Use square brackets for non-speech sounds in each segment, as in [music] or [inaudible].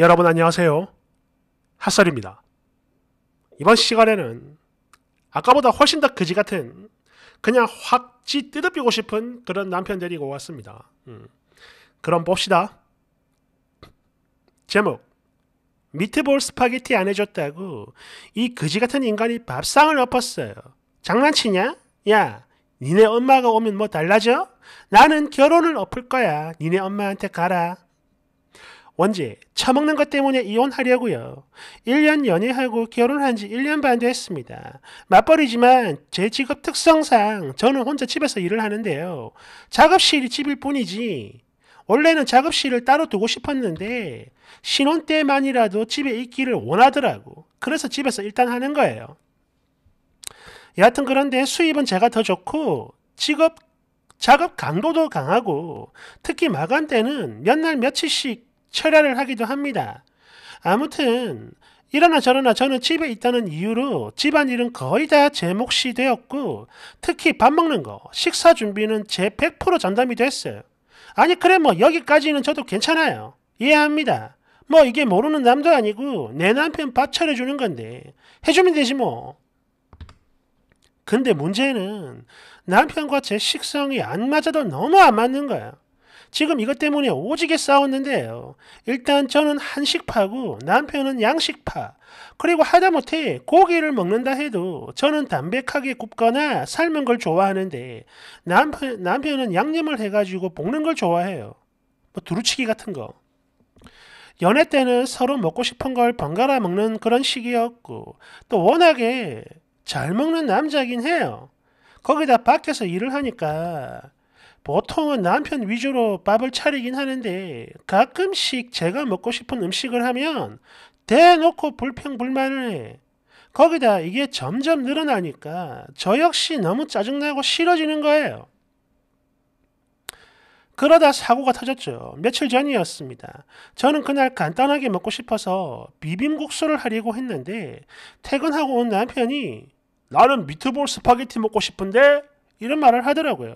여러분 안녕하세요. 핫설입니다. 이번 시간에는 아까보다 훨씬 더 그지 같은 그냥 확지 뜯어비고 싶은 그런 남편 데리고 왔습니다. 음. 그럼 봅시다. 제목 미트볼 스파게티 안 해줬다고 이 그지 같은 인간이 밥상을 엎었어요. 장난치냐? 야 니네 엄마가 오면 뭐 달라져? 나는 결혼을 엎을 거야. 니네 엄마한테 가라. 원지 처먹는 것 때문에 이혼하려고요. 1년 연애하고 결혼한 지 1년 반됐습니다 맞벌이지만 제 직업 특성상 저는 혼자 집에서 일을 하는데요. 작업실이 집일 뿐이지 원래는 작업실을 따로 두고 싶었는데 신혼 때만이라도 집에 있기를 원하더라고. 그래서 집에서 일단 하는 거예요. 여하튼 그런데 수입은 제가 더 좋고 직업 작업 강도도 강하고 특히 마감 때는 몇 날 며칠씩 철야를 하기도 합니다. 아무튼 이러나 저러나 저는 집에 있다는 이유로 집안일은 거의 다 제 몫이 되었고 특히 밥 먹는 거, 식사 준비는 제 100% 전담이 됐어요. 아니 그래 뭐 여기까지는 저도 괜찮아요. 이해합니다. 뭐 이게 모르는 남도 아니고 내 남편 밥 차려주는 건데 해주면 되지 뭐. 근데 문제는 남편과 제 식성이 안 맞아도 너무 안 맞는 거야. 지금 이것 때문에 오지게 싸웠는데요. 일단 저는 한식파고 남편은 양식파. 그리고 하다못해 고기를 먹는다 해도 저는 담백하게 굽거나 삶은 걸 좋아하는데 남편, 남편은 양념을 해가지고 볶는 걸 좋아해요. 뭐 두루치기 같은 거. 연애 때는 서로 먹고 싶은 걸 번갈아 먹는 그런 식이었고 또 워낙에 잘 먹는 남자긴 해요. 거기다 밖에서 일을 하니까 보통은 남편 위주로 밥을 차리긴 하는데 가끔씩 제가 먹고 싶은 음식을 하면 대놓고 불평불만을 해. 거기다 이게 점점 늘어나니까 저 역시 너무 짜증나고 싫어지는 거예요. 그러다 사고가 터졌죠. 며칠 전이었습니다. 저는 그날 간단하게 먹고 싶어서 비빔국수를 하려고 했는데 퇴근하고 온 남편이 나는 미트볼 스파게티 먹고 싶은데 이런 말을 하더라고요.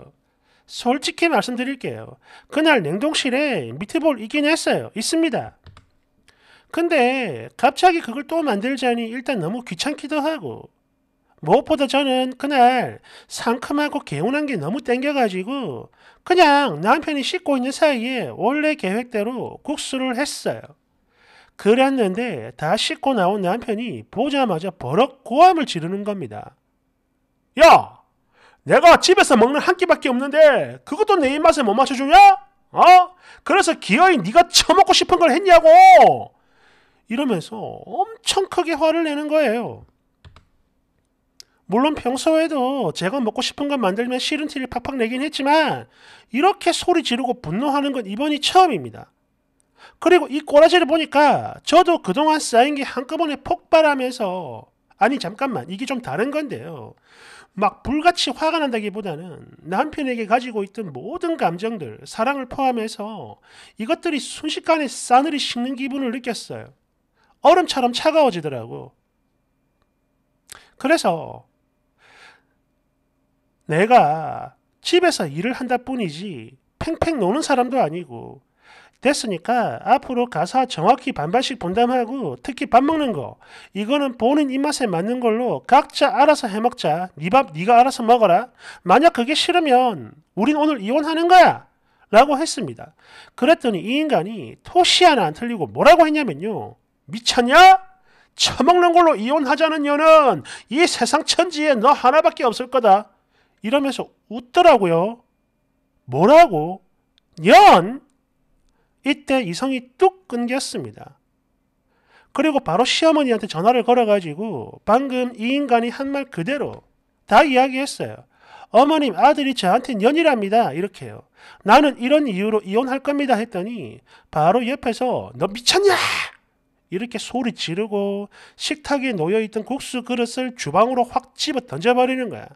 솔직히 말씀드릴게요. 그날 냉동실에 미트볼 있긴 했어요. 있습니다. 근데 갑자기 그걸 또 만들자니 일단 너무 귀찮기도 하고 무엇보다 저는 그날 상큼하고 개운한 게 너무 땡겨가지고 그냥 남편이 씻고 있는 사이에 원래 계획대로 국수를 했어요. 그랬는데 다 씻고 나온 남편이 보자마자 버럭 고함을 지르는 겁니다. 야! 내가 집에서 먹는 한 끼밖에 없는데 그것도 내 입맛에 못 뭐 맞춰주냐? 어? 그래서 기어이 네가 처먹고 싶은 걸 했냐고! 이러면서 엄청 크게 화를 내는 거예요. 물론 평소에도 제가 먹고 싶은 걸 만들면 싫은 티를 팍팍 내긴 했지만 이렇게 소리 지르고 분노하는 건 이번이 처음입니다. 그리고 이 꼬라지를 보니까 저도 그동안 쌓인 게 한꺼번에 폭발하면서 아니 잠깐만 이게 좀 다른 건데요. 막 불같이 화가 난다기보다는 남편에게 가지고 있던 모든 감정들, 사랑을 포함해서 이것들이 순식간에 싸늘히 식는 기분을 느꼈어요. 얼음처럼 차가워지더라고. 그래서 내가 집에서 일을 한다 뿐이지 팽팽 노는 사람도 아니고 됐으니까 앞으로 가사 정확히 반반씩 본담하고 특히 밥 먹는 거 이거는 보는 입맛에 맞는 걸로 각자 알아서 해먹자. 네 밥 네가 알아서 먹어라. 만약 그게 싫으면 우린 오늘 이혼하는 거야. 라고 했습니다. 그랬더니 이 인간이 토시 하나 안 틀리고 뭐라고 했냐면요. 미쳤냐? 처먹는 걸로 이혼하자는 년은 이 세상 천지에 너 하나밖에 없을 거다. 이러면서 웃더라고요. 뭐라고? 년? 이때 이성이 뚝 끊겼습니다. 그리고 바로 시어머니한테 전화를 걸어가지고 방금 이 인간이 한 말 그대로 다 이야기했어요. 어머님 아들이 저한테 연이랍니다. 이렇게요. 나는 이런 이유로 이혼할 겁니다 했더니 바로 옆에서 너 미쳤냐? 이렇게 소리 지르고 식탁에 놓여있던 국수 그릇을 주방으로 확 집어 던져버리는 거야.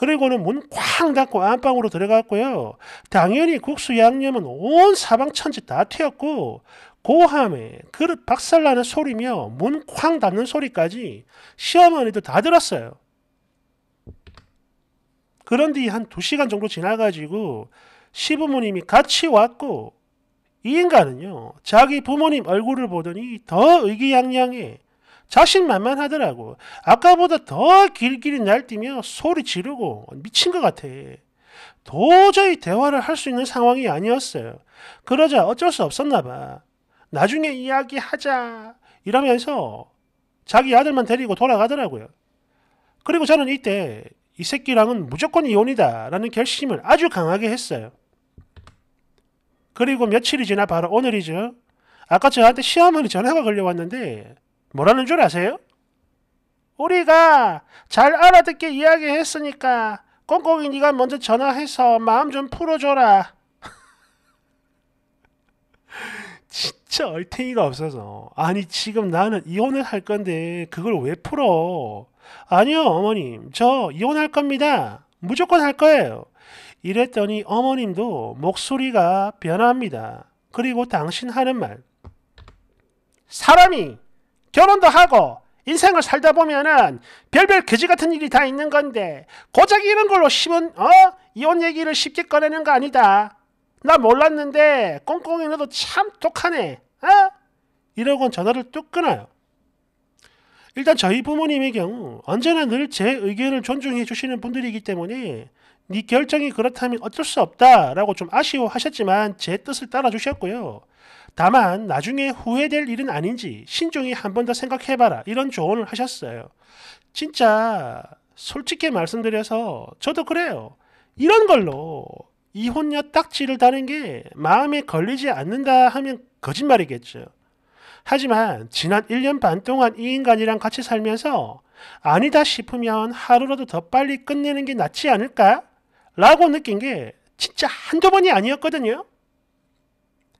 그리고는 문 쾅 닫고 안방으로 들어갔고요. 당연히 국수 양념은 온 사방 천지 다 튀었고 고함에 그릇 박살나는 소리며 문 쾅 닫는 소리까지 시어머니도 다 들었어요. 그런 뒤한 두시간 정도 지나가지고 시부모님이 같이 왔고 이 인간은요 자기 부모님 얼굴을 보더니 더 의기양양해 자신만만하더라고. 아까보다 더 길길이 날뛰며 소리 지르고 미친 것 같아. 도저히 대화를 할 수 있는 상황이 아니었어요. 그러자 어쩔 수 없었나 봐. 나중에 이야기하자 이러면서 자기 아들만 데리고 돌아가더라고요. 그리고 저는 이때 이 새끼랑은 무조건 이혼이다 라는 결심을 아주 강하게 했어요. 그리고 며칠이 지나 바로 오늘이죠. 아까 저한테 시어머니 전화가 걸려왔는데 뭐라는 줄 아세요? 우리가 잘 알아듣게 이야기했으니까 꽁꽁이 네가 먼저 전화해서 마음 좀 풀어줘라. [laughs] 진짜 얼탱이가 없어서 아니 지금 나는 이혼을 할 건데 그걸 왜 풀어? 아니요 어머님 저 이혼할 겁니다. 무조건 할 거예요. 이랬더니 어머님도 목소리가 변합니다. 그리고 당신 하는 말 사람이 결혼도 하고 인생을 살다 보면은 별별 거지 같은 일이 다 있는 건데 고작 이런 걸로 심은 어 이혼 얘기를 쉽게 꺼내는 거 아니다. 나 몰랐는데 꽁꽁이 너도 참 독하네. 어? 이러곤 전화를 뚝 끊어요. 일단 저희 부모님의 경우 언제나 늘 제 의견을 존중해 주시는 분들이기 때문에 네 결정이 그렇다면 어쩔 수 없다라고 좀 아쉬워하셨지만 제 뜻을 따라주셨고요. 다만 나중에 후회될 일은 아닌지 신중히 한 번 더 생각해봐라 이런 조언을 하셨어요. 진짜 솔직히 말씀드려서 저도 그래요. 이런 걸로 이혼녀 딱지를 다는 게 마음에 걸리지 않는다 하면 거짓말이겠죠. 하지만 지난 1년 반 동안 이 인간이랑 같이 살면서 아니다 싶으면 하루라도 더 빨리 끝내는 게 낫지 않을까? 라고 느낀 게 진짜 한두 번이 아니었거든요.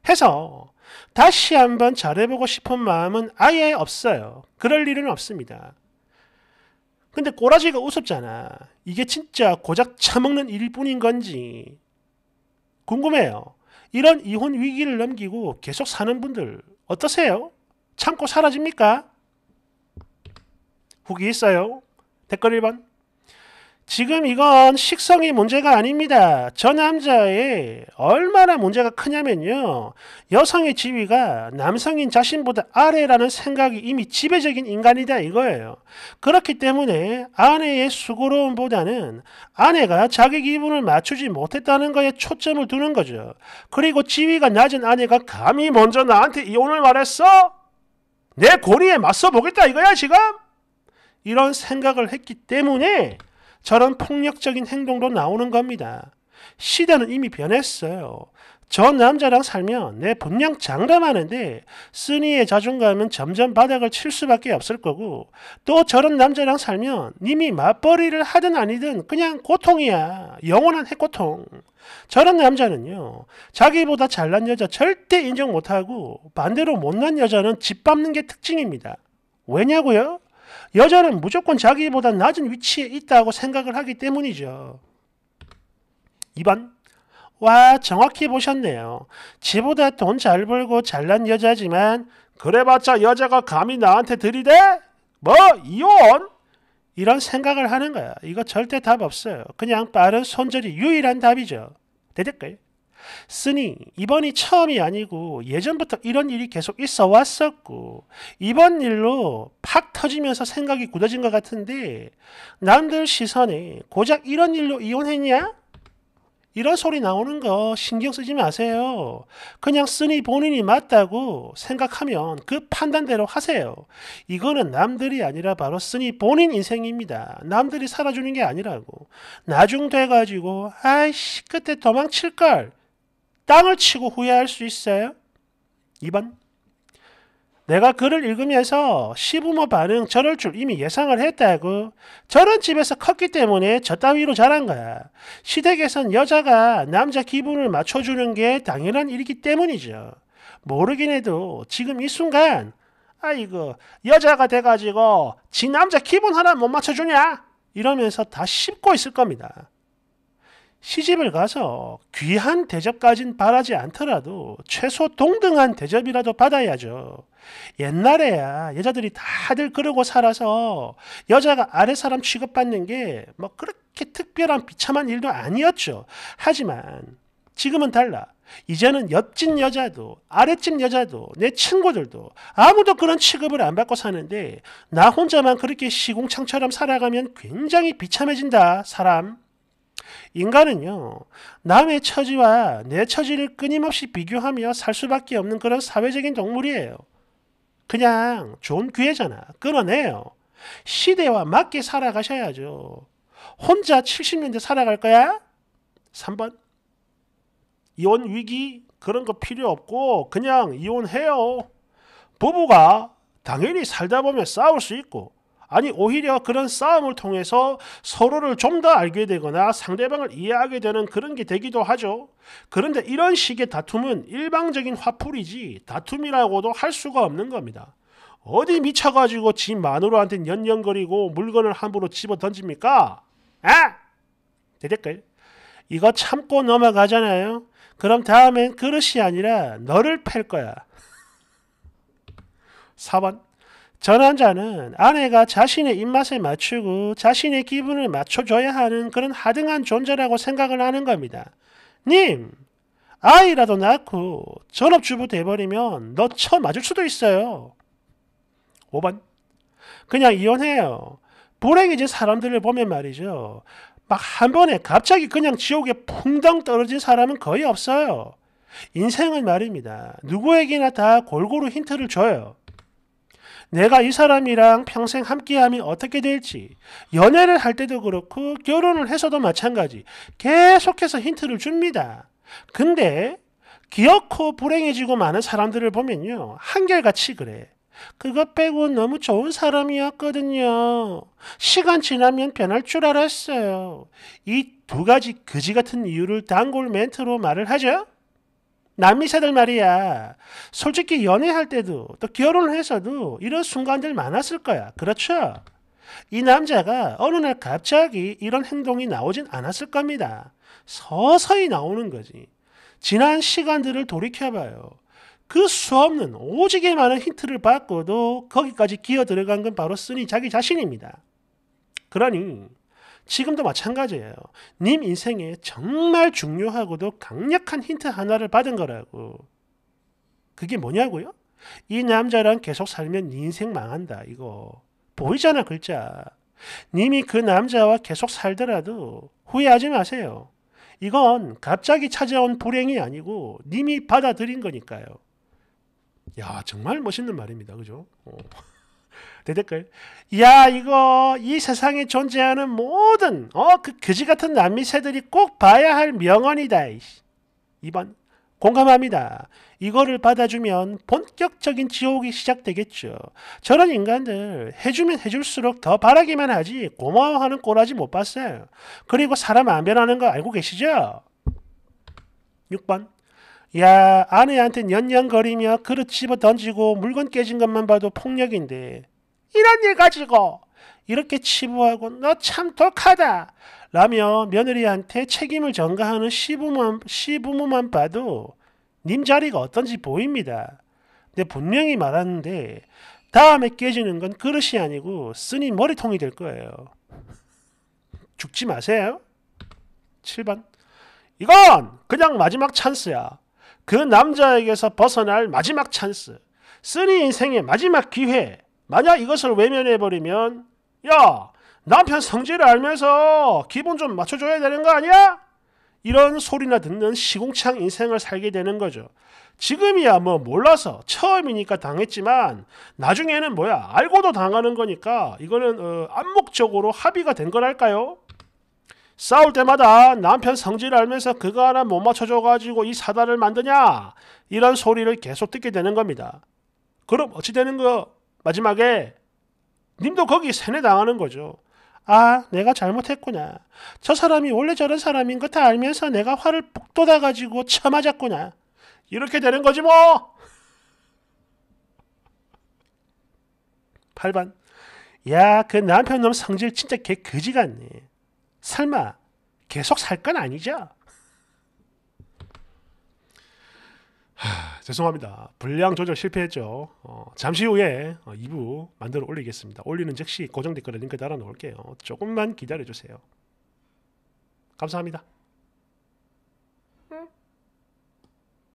해서 다시 한번 잘해보고 싶은 마음은 아예 없어요. 그럴 일은 없습니다. 근데 꼬라지가 우습잖아. 이게 진짜 고작 처먹는 일뿐인 건지 궁금해요. 이런 이혼 위기를 넘기고 계속 사는 분들 어떠세요? 참고 사라집니까? 후기 있어요? 댓글 1번. 지금 이건 식성이 문제가 아닙니다. 저 남자의 얼마나 문제가 크냐면요. 여성의 지위가 남성인 자신보다 아래라는 생각이 이미 지배적인 인간이다 이거예요. 그렇기 때문에 아내의 수고로움보다는 아내가 자기 기분을 맞추지 못했다는 거에 초점을 두는 거죠. 그리고 지위가 낮은 아내가 감히 먼저 나한테 이혼을 말했어? 내 고리에 맞서 보겠다 이거야 지금? 이런 생각을 했기 때문에 저런 폭력적인 행동도 나오는 겁니다. 시대는 이미 변했어요. 저 남자랑 살면 내 분량 장담하는데 쓰니의 자존감은 점점 바닥을 칠 수밖에 없을 거고 또 저런 남자랑 살면 님이 맞벌이를 하든 아니든 그냥 고통이야. 영원한 해고통. 저런 남자는요. 자기보다 잘난 여자 절대 인정 못하고 반대로 못난 여자는 짓밟는 게 특징입니다. 왜냐고요? 여자는 무조건 자기보다 낮은 위치에 있다고 생각을 하기 때문이죠. 2번 와 정확히 보셨네요. 지보다 돈 잘 벌고 잘난 여자지만 그래봤자 여자가 감히 나한테 들이대? 뭐 이혼? 이런 생각을 하는 거야. 이거 절대 답 없어요. 그냥 빠른 손절이 유일한 답이죠. 대댓글. 쓰니 이번이 처음이 아니고 예전부터 이런 일이 계속 있어 왔었고 이번 일로 팍 터지면서 생각이 굳어진 것 같은데 남들 시선에 고작 이런 일로 이혼했냐? 이런 소리 나오는 거 신경 쓰지 마세요. 그냥 쓰니 본인이 맞다고 생각하면 그 판단대로 하세요. 이거는 남들이 아니라 바로 쓰니 본인 인생입니다. 남들이 살아주는 게 아니라고. 나중 돼가지고 아이씨 그때 도망칠걸 땅을 치고 후회할 수 있어요. 2번 내가 글을 읽으면서 시부모 반응 저럴 줄 이미 예상을 했다고. 저런 집에서 컸기 때문에 저 따위로 자란 거야. 시댁에선 여자가 남자 기분을 맞춰주는 게 당연한 일이기 때문이죠. 모르긴 해도 지금 이 순간 아이고 여자가 돼가지고 지 남자 기분 하나 못 맞춰주냐 이러면서 다 씹고 있을 겁니다. 시집을 가서 귀한 대접까진 바라지 않더라도 최소 동등한 대접이라도 받아야죠. 옛날에야 여자들이 다들 그러고 살아서 여자가 아래 사람 취급받는 게 뭐 그렇게 특별한 비참한 일도 아니었죠. 하지만 지금은 달라. 이제는 옆집 여자도 아랫집 여자도 내 친구들도 아무도 그런 취급을 안 받고 사는데 나 혼자만 그렇게 시공창처럼 살아가면 굉장히 비참해진다 사람. 인간은요, 남의 처지와 내 처지를 끊임없이 비교하며 살 수밖에 없는 그런 사회적인 동물이에요. 그냥 좋은 기회잖아. 끊어내요. 시대와 맞게 살아가셔야죠. 혼자 70년대 살아갈 거야? 3번. 이혼 위기 그런 거 필요 없고 그냥 이혼해요. 부부가 당연히 살다 보면 싸울 수 있고 아니 오히려 그런 싸움을 통해서 서로를 좀 더 알게 되거나 상대방을 이해하게 되는 그런 게 되기도 하죠. 그런데 이런 식의 다툼은 일방적인 화풀이지 다툼이라고도 할 수가 없는 겁니다. 어디 미쳐가지고 지 마누라한테 연연거리고 물건을 함부로 집어 던집니까? 아! 대댓글. 이거 참고 넘어가잖아요. 그럼 다음엔 그릇이 아니라 너를 팰 거야. 4번. [laughs] 전환 자는 아내가 자신의 입맛에 맞추고 자신의 기분을 맞춰줘야 하는 그런 하등한 존재라고 생각을 하는 겁니다. 님! 아이라도 낳고 전업주부 돼버리면 너 처음 맞을 수도 있어요. 5번 그냥 이혼해요. 불행해진 사람들을 보면 말이죠. 막 한 번에 갑자기 그냥 지옥에 풍덩 떨어진 사람은 거의 없어요. 인생은 말입니다. 누구에게나 다 골고루 힌트를 줘요. 내가 이 사람이랑 평생 함께함이 어떻게 될지 연애를 할 때도 그렇고 결혼을 해서도 마찬가지 계속해서 힌트를 줍니다. 근데 기어코 불행해지고 많은 사람들을 보면요. 한결같이 그래. 그것 빼고 너무 좋은 사람이었거든요. 시간 지나면 변할 줄 알았어요. 이 두 가지 그지 같은 이유를 단골 멘트로 말을 하죠. 남미사들 말이야. 솔직히 연애할 때도 또 결혼을 해서도 이런 순간들 많았을 거야. 그렇죠? 이 남자가 어느 날 갑자기 이런 행동이 나오진 않았을 겁니다. 서서히 나오는 거지. 지난 시간들을 돌이켜봐요. 그 수없는 오지게 많은 힌트를 받고도 거기까지 기어 들어간 건 바로 쓰니 자기 자신입니다. 그러니 지금도 마찬가지예요. 님 인생에 정말 중요하고도 강력한 힌트 하나를 받은 거라고. 그게 뭐냐고요? 이 남자랑 계속 살면 네 인생 망한다 이거. 보이잖아 글자. 님이 그 남자와 계속 살더라도 후회하지 마세요. 이건 갑자기 찾아온 불행이 아니고 님이 받아들인 거니까요. 야 정말 멋있는 말입니다. 그죠? 어. 대댓글. 야, 이거 이 세상에 존재하는 모든 어 그 거지 같은 난미 새들이 꼭 봐야 할 명언이다. 2번 공감합니다. 이거를 받아주면 본격적인 지옥이 시작되겠죠. 저런 인간들 해주면 해줄수록 더 바라기만 하지 고마워하는 꼬라지 못 봤어요. 그리고 사람 안 변하는 거 알고 계시죠? 6번 야 아내한테 년년거리며 그릇 집어 던지고 물건 깨진 것만 봐도 폭력인데 이런 일 가지고 이렇게 치부하고 너 참 독하다 라며 며느리한테 책임을 전가하는 시부모만, 시부모만 봐도 님 자리가 어떤지 보입니다. 근데 분명히 말하는데 다음에 깨지는 건 그릇이 아니고 쓰니 머리통이 될 거예요. 죽지 마세요. 7번 이건 그냥 마지막 찬스야. 그 남자에게서 벗어날 마지막 찬스. 쓰니 인생의 마지막 기회. 만약 이것을 외면해버리면 야 남편 성질을 알면서 기분 좀 맞춰줘야 되는 거 아니야? 이런 소리나 듣는 시궁창 인생을 살게 되는 거죠. 지금이야 뭐 몰라서 처음이니까 당했지만 나중에는 뭐야 알고도 당하는 거니까 이거는 어, 암묵적으로 합의가 된 거랄까요? 싸울 때마다 남편 성질 알면서 그거 하나 못 맞춰줘가지고 이 사단을 만드냐 이런 소리를 계속 듣게 되는 겁니다. 그럼 어찌 되는 거 마지막에 님도 거기 세뇌 당하는 거죠. 아, 내가 잘못했구나. 저 사람이 원래 저런 사람인 것 다 알면서 내가 화를 북돋아 가지고 쳐맞았구나. 이렇게 되는 거지 뭐. 8반. [laughs] 야, 그 남편 놈 성질 진짜 개그지 같네. 설마 계속 살 건 아니죠? 죄송합니다. 분량 조절 실패했죠. 어, 잠시 후에 2부 어, 만들어 올리겠습니다. 올리는 즉시 고정 댓글에 링크 달아 놓을게요. 조금만 기다려 주세요. 감사합니다.